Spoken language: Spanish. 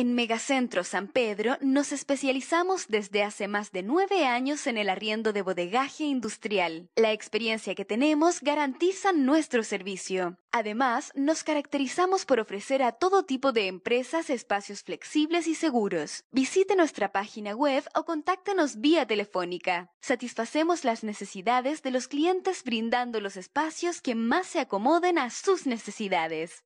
En Megacentro San Pedro nos especializamos desde hace más de nueve años en el arriendo de bodegaje industrial. La experiencia que tenemos garantiza nuestro servicio. Además, nos caracterizamos por ofrecer a todo tipo de empresas espacios flexibles y seguros. Visite nuestra página web o contáctenos vía telefónica. Satisfacemos las necesidades de los clientes brindando los espacios que más se acomoden a sus necesidades.